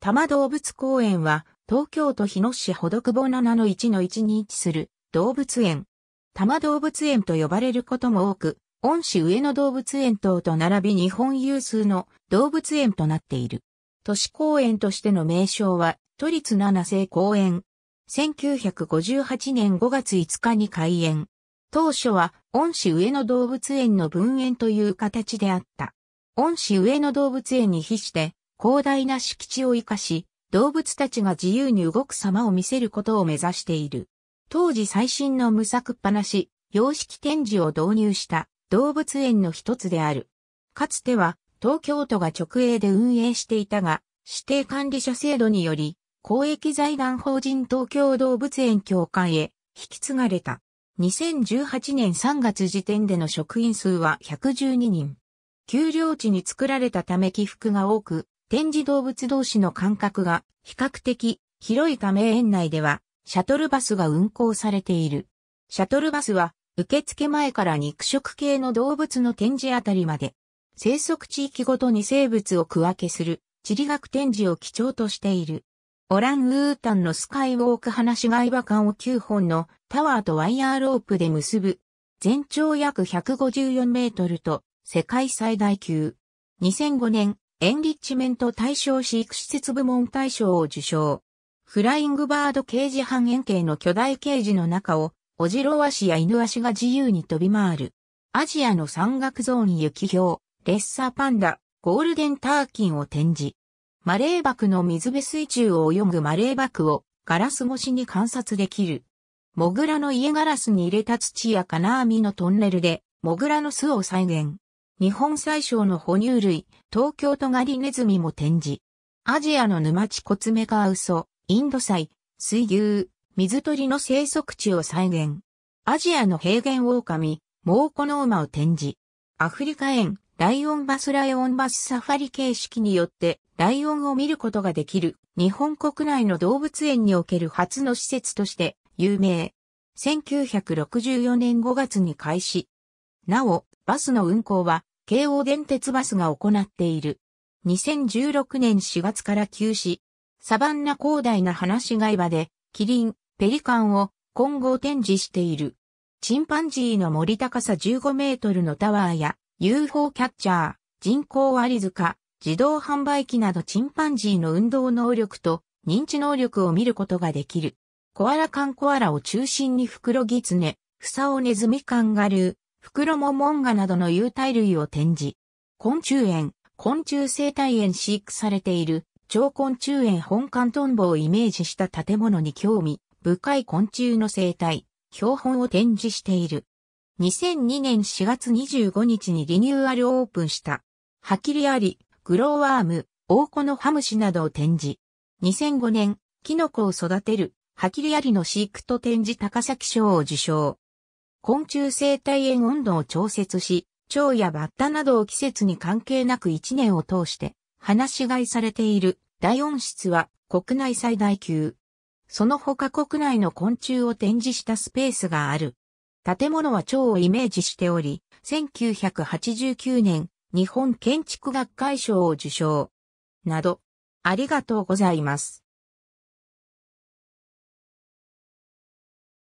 多摩動物公園は、東京都日野市ほどくぼ7-1-1に位置する動物園。多摩動物園と呼ばれることも多く、恩市上野動物園等と並び日本有数の動物園となっている。都市公園としての名称は、都立七世公園。1958年5月5日に開園。当初は、恩市上野動物園の分園という形であった。恩市上野動物園に比して、広大な敷地を生かし、動物たちが自由に動く様を見せることを目指している。当時最新の無作っぱなし、様式展示を導入した動物園の一つである。かつては東京都が直営で運営していたが、指定管理者制度により、公益財団法人東京動物園協会へ引き継がれた。2018年3月時点での職員数は112人。給料地に作られたため起伏が多く、展示動物同士の間隔が比較的広いため園内ではシャトルバスが運行されている。シャトルバスは受付前から肉食系の動物の展示あたりまで生息地域ごとに生物を区分けする地理学展示を基調としている。オランウータンのスカイウォーク放し飼い場間を9本のタワーとワイヤーロープで結ぶ。全長約154メートルと世界最大級。2005年エンリッチメント対象飼育施設部門大賞を受賞。フライングバードケージ半円形の巨大ケージの中を、オジロワシやイヌワシが自由に飛び回る。アジアの山岳ゾーン雪氷、レッサーパンダ、ゴールデンターキンを展示。マレーバクの水辺水中を泳ぐマレーバクをガラス越しに観察できる。モグラの家ガラスに入れた土や金網のトンネルで、モグラの巣を再現。日本最小の哺乳類、東京トガリネズミも展示。アジアの沼地コツメカウソ、インドサイ、水牛、水鳥の生息地を再現。アジアの平原狼、モーコノーマを展示。アフリカ園、ライオンバスライオンバスサファリ形式によって、ライオンを見ることができる、日本国内の動物園における初の施設として、有名。1964年5月に開始。なお、バスの運行は、京王電鉄バスが行っている。2016年4月から休止。サバンナ広大な放し飼い場で、キリン、ペリカンを混合展示している。チンパンジーの森高さ15メートルのタワーや UFO キャッチャー、人工アリ塚、自動販売機などチンパンジーの運動能力と認知能力を見ることができる。コアラカンコアラを中心に袋ギツネ、フサオネズミカンガルー、袋もモモンガなどの有袋類を展示。昆虫園、昆虫生態園飼育されている、超昆虫園本館トンボをイメージした建物に興味、深い昆虫の生態、標本を展示している。2002年4月25日にリニューアルオープンした、ハキリアリ、グローワーム、オオコノハムシなどを展示。2005年、キノコを育てる、ハキリアリの飼育と展示高崎賞を受賞。昆虫生態園温度を調節し、蝶やバッタなどを季節に関係なく一年を通して、放し飼いされている大温室は国内最大級。その他国内の昆虫を展示したスペースがある。建物は蝶をイメージしており、1989年、日本建築学会賞を受賞。など、ありがとうございます。